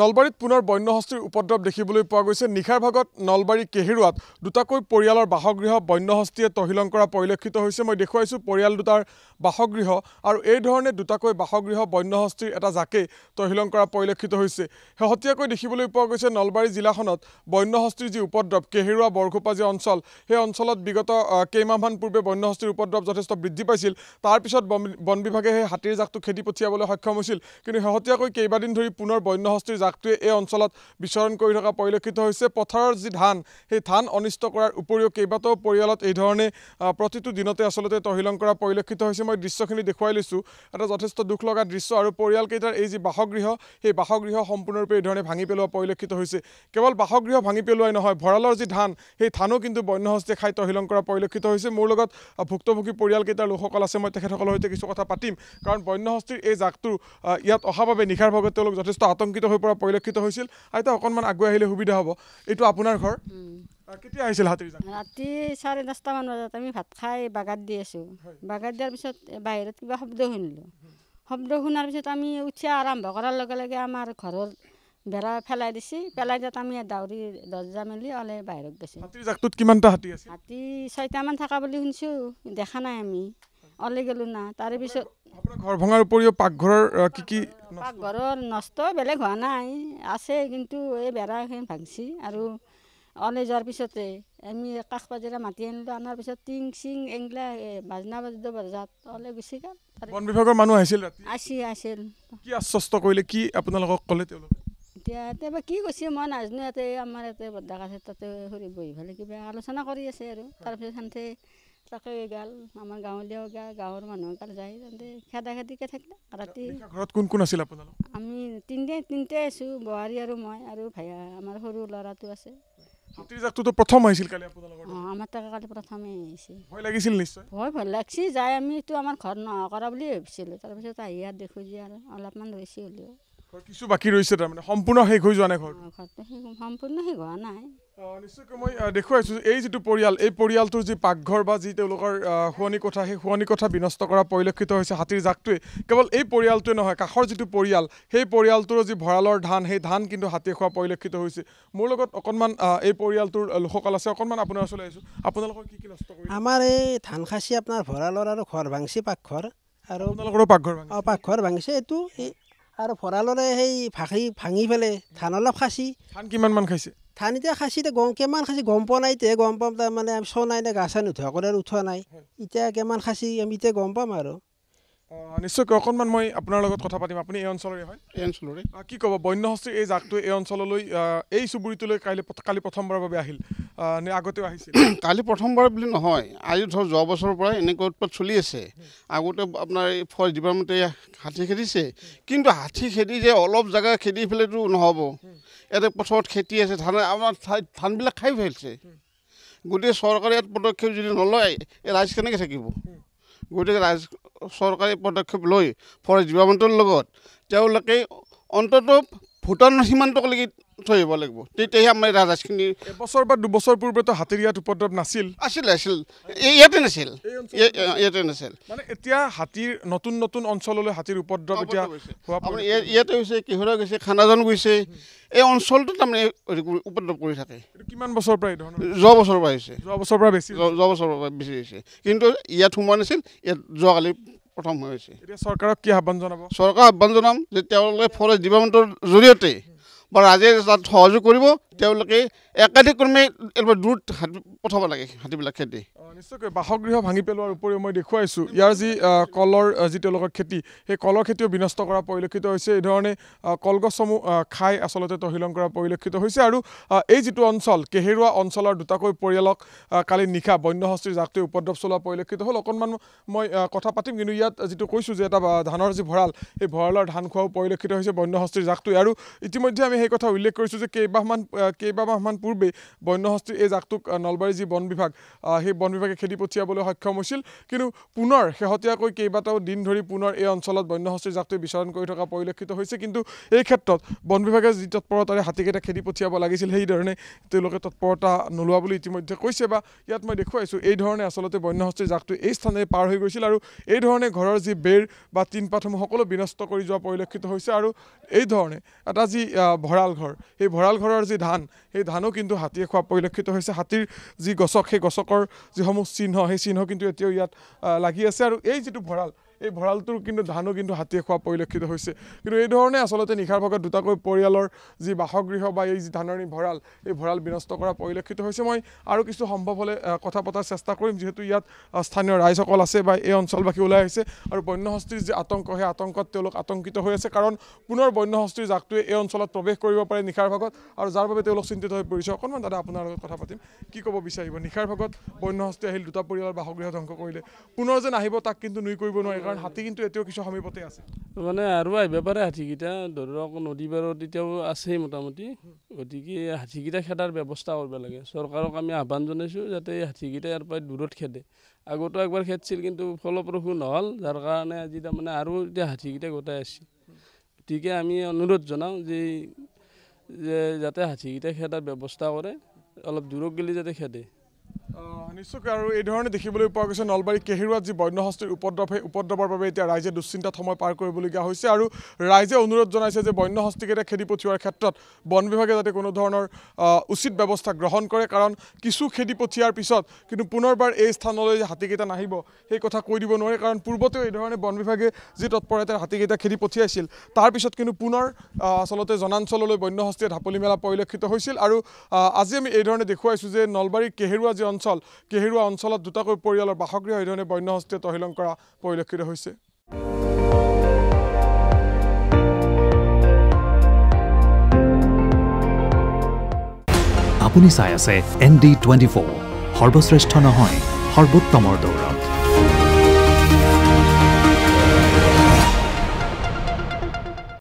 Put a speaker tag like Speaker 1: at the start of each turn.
Speaker 1: নলবাৰীত পুনৰ বন্য বন্যহস্তীৰ উপদ্ৰৱ দেখিবলৈ পোৱা গৈছে নিশাৰ ভাগত নলবাৰী কেহিৰুৱাত দুটাকৈ পৰিয়ালৰ বাসগৃহ বন্য হস্তীয়ে তহিলং কৰা পৰিলক্ষিত হৈছে মই দেখুৱাইছোঁ পৰিয়াল দুটাৰ বাসগৃহ আৰু এইধৰণে দুটাকৈ বাসগৃহ বন্য বন্যহস্তীৰ এটা জাকেই তহিলং কৰা পৰিলক্ষিত হৈছে শেহতীয়াকৈ দেখিবলৈ পোৱা গৈছে নলবাৰী জিলাখনত বন্য বন্যহস্তীৰ যি উপদ্ৰৱ কেহিৰুৱা যি অঞ্চল সেই অঞ্চলত বিগত কেইমাহমান পূৰ্বে বন্য বন্যহস্তীৰ উপদ্ৰৱ যথেষ্ট বৃদ্ধি পাইছিল তাৰপিছত বন বিভাগে সেই হাতীৰ জাকটো খেতি পঠিয়াবলৈ সক্ষম হৈছিল কিন্তু শেহতীয়াকৈ কেইবাদিন ধৰি পুনৰ বন্য বন্যহস্তীৰ জাকটোৱে এই অঞ্চলত বিচৰণ কৰি থকা পৰিলক্ষিত হৈছে পথাৰৰ যি ধান সেই ধান অনিষ্ট কৰাৰ উপৰিও কেইবাটাও পৰিয়ালত এইধৰণে প্ৰতিটো দিনতে আচলতে তহিলং কৰা পৰিলক্ষিত হৈছে মই দৃশ্যখিনি দেখুৱাই লৈছোঁ এটা যথেষ্ট দুখ লগা দৃশ্য আৰু পৰিয়ালকেইটাৰ এই যি বাসগৃহ সেই বাসগৃহ সম্পূৰ্ণৰূপে এইধৰণে ভাঙি পেলোৱা পৰিলক্ষিত হৈছে কেৱল বাসগৃহ ভাঙি পেলোৱাই নহয় ভঁৰালৰ যি ধান সেই ধানো কিন্তু বন্য বন্যহস্তে খাই তহিলং কৰা পৰিলক্ষিত হৈছে মোৰ লগত ভুক্তভোগী পৰিয়ালকেইটাৰ লোকসকল আছে মই তেখেতসকলৰ সৈতে কিছু কথা পাতিম কাৰণ বন্য হস্তিৰ এই জাকটো ইয়াত অহাৰ বাবে নিশাৰ ভাগত তেওঁলোক যথেষ্ট আতংকিত হৈ পৰা পৰা পৰিলক্ষিত হৈছিল আইতা অকণমান আগুৱাই আহিলে সুবিধা হ'ব এইটো আপোনাৰ ঘৰ কেতিয়া আহিছিল হাতীৰ
Speaker 2: ৰাতি চাৰে দহটামান বজাত আমি ভাত খাই বাগাত দি আছো বাগাত দিয়াৰ পিছত বাহিৰত কিবা শব্দ শুনিলোঁ শব্দ শুনাৰ পিছত আমি উঠি আৰম্ভ কৰাৰ লগে লগে আমাৰ ঘৰৰ বেৰা পেলাই দিছে পেলাই দিয়াত আমি দাউৰি দৰ্জা মেলি অলপ বাহিৰত গৈছোঁ জাকটোত
Speaker 1: কিমানটা হাতী আছে
Speaker 2: হাতী ছয়টামান থকা বুলি শুনিছোঁ দেখা নাই আমি অলে গ'লোঁ না তাৰে পিছত
Speaker 1: ঘৰ ভঙাৰ উপৰিও পাকঘৰৰ কি কি
Speaker 2: পাকঘৰৰ নষ্ট বেলেগ হোৱা নাই আছে কিন্তু এই বেৰাখন ভাঙিছে আৰু অনে যোৱাৰ পিছতে আমি কাষ পাজিৰা মাটি আনিলোঁ অনাৰ পিছত টিং চিং এইগিলা বাজনা বাজিব বজাত অলে গুচি গ'ল বন বিভাগৰ মানুহ আহিছিল আছিল আছিল
Speaker 1: কি আশ্বস্ত কৰিলে কি আপোনালোকক ক'লে তেওঁলোকে
Speaker 2: এতিয়া এতিয়া কি কৈছে মই নাজানো ইয়াতে আমাৰ ইয়াতে বদাক আছে তাতে সৰি বহি ফেলে কিবা আলোচনা কৰি আছে আৰু তাৰপিছত সেনেকৈ তাকে গাল আমাৰ গাঁৱলীয়া গা গাঁৱৰ মানুহ গাল যায় তেন্তে খেদা খেদিকে থাকিলে ৰাতি
Speaker 1: ঘৰত কোন কোন আছিল আপোনালোক
Speaker 2: আমি তিনিটাই তিনিটাই আছোঁ বোৱাৰী আৰু মই আৰু ভায়া আমাৰ সৰু ল'ৰাটো আছে
Speaker 1: অঁ
Speaker 2: আমাৰ তাকে কালি প্ৰথমে নিশ্চয় ভয় ভয় লাগিছে যাই আমিতো আমাৰ ঘৰ নোহোৱা কৰা বুলি ভাবিছিলোঁ তাৰপিছত আহি ইয়াত অলপমান ৰৈছে হ'লেও
Speaker 1: বাকী ৰৈছে তাৰমানে সম্পূৰ্ণ শেষ হৈ যোৱা নাই ঘৰটো
Speaker 2: সম্পূৰ্ণ শেষ হোৱা নাই নিশ্চয়কৈ মই
Speaker 1: দেখুৱাই এই যিটো পৰিয়াল এই পৰিয়ালটোৰ যি পাকঘৰ বা যি তেওঁলোকৰ শুৱনি কোঠা সেই শুৱনি কোঠা বিনষ্ট কৰা পৰিলক্ষিত হৈছে হাতীৰ জাকটোৱে কেৱল এই পৰিয়ালটোৱে নহয় কাষৰ যিটো পৰিয়াল সেই পৰিয়ালটোৰ যি ভঁৰালৰ ধান সেই ধান কিন্তু হাতীয়ে খোৱা পৰিলক্ষিত হৈছে মোৰ লগত অকণমান এই পৰিয়ালটোৰ লোকসকল আছে অকণমান আপোনাৰ ওচৰলৈ আহিছোঁ আপোনালোকৰ কি কি
Speaker 3: নষ্ট কৰিছে আমাৰ এই ধান খাচি আপোনাৰ ভঁৰালৰ আৰু ঘৰ ভাঙিছে পাকঘৰ আৰু আপোনালোকৰ পাকঘৰ অঁ পাকঘৰ ভাঙিছে এইটো আৰু ভঁৰালৰে সেই ভাঙি ভাঙি পেলাই ধান অলপ খাচি ধান কিমানমান খাইছে ধান এতিয়া খাইছে এতিয়া গম কিমান খাইছে গম পোৱা নাই এতিয়া গম পাম তাৰমানে আমি চোৱা নাই নে গা চা নুধোৱা কৰে আৰু উঠোৱা নাই এতিয়া কিমান খাইছে আমি এতিয়া গম পাম আৰু
Speaker 1: নিশ্চয়কৈ অকণমান মই আপোনাৰ লগত কথা পাতিম আপুনি এই অঞ্চলৰে হয় এই অঞ্চলৰে কি ক'ব বন্য বন্যহস্তীৰ এই জাকটো এই অঞ্চললৈ এই চুবুৰীটোলৈ কাইলৈ কালি প্ৰথমবাৰৰ বাবে আহিল নে
Speaker 3: আগতেও আহিছিল কালি প্ৰথমবাৰ বুলি নহয় আজি ধৰক যোৱা বছৰৰ পৰাই এনেকুৱা উৎপাত চলি আছে আগতে আপোনাৰ এই ফৰেষ্ট ডিপাৰ্টমেণ্টে হাতী খেদিছে কিন্তু হাতী খেদি যে অলপ জেগা খেদি পেলাইতো নহ'ব ইয়াতে পথাৰত খেতি আছে ধান আমাৰ ঠাইত ধানবিলাক খাই ফেলিছে গতিকে চৰকাৰে ইয়াত পদক্ষেপ যদি নলয় এই ৰাইজ কেনেকৈ থাকিব গতিকে ৰাইজ চৰকাৰী পদক্ষেপ লৈ ফৰেষ্ট ডিপাৰ্টমেণ্টৰ লগত তেওঁলোকে অন্ততঃ ভূটানৰ সীমান্তক লাগি ধৰিব লাগিব তেতিয়াহে আমাৰ ৰাজাজখিনি এবছৰ বা দুবছৰ পূৰ্বেতো হাতীৰ ইয়াত উপদ্ৰৱ নাছিল আছিল আছিল ইয়াতে নাছিল ইয়াতে নাছিল মানে এতিয়া হাতীৰ নতুন নতুন অঞ্চললৈ হাতীৰ উপদ্ৰৱ এতিয়া ইয়াতে হৈছে কিহৰা গৈছে খানাজান গৈছে এই অঞ্চলটোত তাৰমানে উপদ্ৰৱ কৰি থাকে কিমান বছৰ পৰা যোৱা বছৰ পৰা হৈছে যোৱা বছৰ পৰা বেছি যোৱা বছৰ পৰা বেছি হৈছে কিন্তু ইয়াত সোমোৱা নাছিল ইয়াত যোৱাকালি প্ৰথম হৈছে এতিয়া চৰকাৰক কি আহ্বান জনাব চৰকাৰক আহ্বান জনাম যে তেওঁলোকে ফৰেষ্ট ডিপাৰ্টমেণ্টৰ জৰিয়তে বা ৰাইজে তাত সহযোগ কৰিব তেওঁলোকে একাধিক ক্ৰমে দূৰত হাতী পঠাব লাগে হাতীবিলাক খেতি নিশ্চয়কৈ বাসগৃহ ভাঙি পেলোৱাৰ উপৰিও মই দেখুৱাইছোঁ ইয়াৰ যি
Speaker 1: কলৰ যি তেওঁলোকৰ খেতি সেই কলৰ খেতিও বিনষ্ট কৰা পৰিলক্ষিত হৈছে এইধৰণে কলগছসমূহ খাই আচলতে তহিলং কৰা পৰিলক্ষিত হৈছে আৰু এই যিটো অঞ্চল কেহেৰুৱা অঞ্চলৰ দুটাকৈ পৰিয়ালক কালি নিশা বন্য বন্যহস্তিৰ জাকটোৱে উপদ্ৰৱ চলোৱা পৰিলক্ষিত হ'ল অকণমান মই কথা পাতিম কিন্তু ইয়াত যিটো কৈছোঁ যে এটা ধানৰ যি ভঁৰাল সেই ভঁৰালৰ ধান খোৱাও পৰিলক্ষিত হৈছে বন্য বন্যহস্তিৰ জাকটোৱে আৰু ইতিমধ্যে আমি সেই কথা উল্লেখ কৰিছোঁ যে কেইবাহমান কেইবামাহমান পূৰ্বেই বন্য বন্যহস্তীৰ এই জাকটোক নলবাৰী যি বন বিভাগ সেই বন বিভাগে খেদি পঠিয়াবলৈ সক্ষম হৈছিল কিন্তু পুনৰ শেহতীয়াকৈ কেইবাটাও দিন ধৰি পুনৰ এই অঞ্চলত বন্য বন্যহস্তীৰ জাকটোৱে বিচৰণ কৰি থকা পৰিলক্ষিত হৈছে কিন্তু এই ক্ষেত্ৰত বন বিভাগে যি তৎপৰতাৰে হাতীকেইটা খেদি পঠিয়াব লাগিছিল সেইধৰণে তেওঁলোকে তৎপৰতা নোলোৱা বুলি ইতিমধ্যে কৈছে বা ইয়াত মই দেখুৱাইছোঁ এইধৰণে আচলতে বন্য বন্যহস্তীৰ জাকটো এই স্থানেৰে পাৰ হৈ গৈছিল আৰু এইধৰণে ঘৰৰ যি বেৰ বা টিনপাতসমূহ সকলো বিনষ্ট কৰি যোৱা পৰিলক্ষিত হৈছে আৰু এইধৰণে এটা যি ভঁৰাল ঘৰ সেই ভঁৰাল ঘৰৰ যি ধান ধান সেই ধানো কিন্তু হাতীয়ে খোৱা পৰিলক্ষিত হৈছে হাতীৰ যি গছক সেই গছকৰ যিসমূহ চিহ্ন সেই চিহ্ন কিন্তু এতিয়াও ইয়াত লাগি আছে আৰু এই যিটো ভঁৰাল এই ভঁৰালটোৰ কিন্তু ধানো কিন্তু হাতীয়ে খোৱা পৰিলক্ষিত হৈছে কিন্তু এইধৰণে আচলতে নিশাৰ ভাগত দুটাকৈ পৰিয়ালৰ যি বাসগৃহ বা এই যি ধানৰ ভঁৰাল এই ভঁৰাল বিনষ্ট কৰা পৰিলক্ষিত হৈছে মই আৰু কিছু সম্ভৱ হ'লে কথা পতাৰ চেষ্টা কৰিম যিহেতু ইয়াত স্থানীয় ৰাইজসকল আছে বা এই অঞ্চলবাসী ওলাই আহিছে আৰু বন্য বন্যহস্তীৰ যি আতংক সেই আতংকত তেওঁলোক আতংকিত হৈ আছে কাৰণ পুনৰ বন্য বন্যহস্তীৰ জাকটোৱে এই অঞ্চলত প্ৰৱেশ কৰিব পাৰে নিশাৰ ভাগত আৰু যাৰ বাবে তেওঁলোক চিন্তিত হৈ পৰিছে অকণমান দাদা আপোনাৰ লগত কথা পাতিম কি ক'ব বিচাৰিব নিশাৰ ভাগত বন্যহস্তী আহিল দুটা পৰিয়ালৰ বাসগৃহ ধ্বংস কৰিলে পুনৰ যেন আহিব তাক কিন্তু নুই কৰিব নোৱাৰে কাৰণ হাতি কিন্তু এতিয়াও কিছু সমীপতে আছে
Speaker 3: মানে আৰু আহিব পাৰে হাতীকেইটা ধৰি লওক নদী পাৰত এতিয়াও আছেই মোটামুটি গতিকে হাতীকেইটা খেদাৰ ব্যৱস্থা কৰিব লাগে চৰকাৰক আমি আহ্বান জনাইছোঁ যাতে এই হাতীকেইটা ইয়াৰ পৰা দূৰত খেদে আগতেও একবাৰ খেদছিল কিন্তু ফলপ্ৰসূ নহ'ল যাৰ কাৰণে আজি তাৰমানে আৰু এতিয়া হাতীকেইটা গোটাই আছে গতিকে আমি অনুৰোধ জনাওঁ যে যাতে হাতীকেইটা খেদাৰ ব্যৱস্থা কৰে অলপ দূৰত গ'লে যাতে খেদে
Speaker 1: নিশ্চয়কৈ আৰু এই ধৰণে দেখিবলৈ পোৱা গৈছে নলবাৰী কেহিৰুৱাত যি বন্য বন্যহস্তীৰ উপদ্ৰৱ সেই উপদ্ৰৱৰ বাবে এতিয়া ৰাইজে দুশ্চিন্তাত সময় পাৰ কৰিবলগীয়া হৈছে আৰু ৰাইজে অনুৰোধ জনাইছে যে বন্য বন্যহস্তীকেইটা খেদি পঠিওৱাৰ ক্ষেত্ৰত বন বিভাগে যাতে কোনো ধৰণৰ উচিত ব্যৱস্থা গ্ৰহণ কৰে কাৰণ কিছু খেদি পঠিওৱাৰ পিছত কিন্তু পুনৰবাৰ এই স্থানলৈ যে হাতীকেইটা নাহিব সেই কথা কৈ দিব নোৱাৰে কাৰণ পূৰ্বতেও এইধৰণে বন বিভাগে যি তৎপৰতাৰ হাতীকেইটা খেদি পঠিয়াইছিল তাৰপিছত কিন্তু পুনৰ আচলতে জনাঞ্চললৈ বন্য বন্যহস্তীয়ে ঢাপলি মেলা পৰিলক্ষিত হৈছিল আৰু আজি আমি এইধৰণে দেখুৱাইছোঁ যে নলবাৰী কেহেৰুৱা যি যে অঞ্চল কেহেৰুৱা অঞ্চলত দুটাকৈ পৰিয়ালৰ বাসগৃহ বন্য বন্যহস্তীয়ে তহিলং কৰা পৰিলক্ষিত হৈছে আপুনি চাই আছে এন ডি টুৱেণ্টি ফ'ৰ সৰ্বশ্ৰেষ্ঠ নহয় সৰ্বোত্তমৰ দৌৰত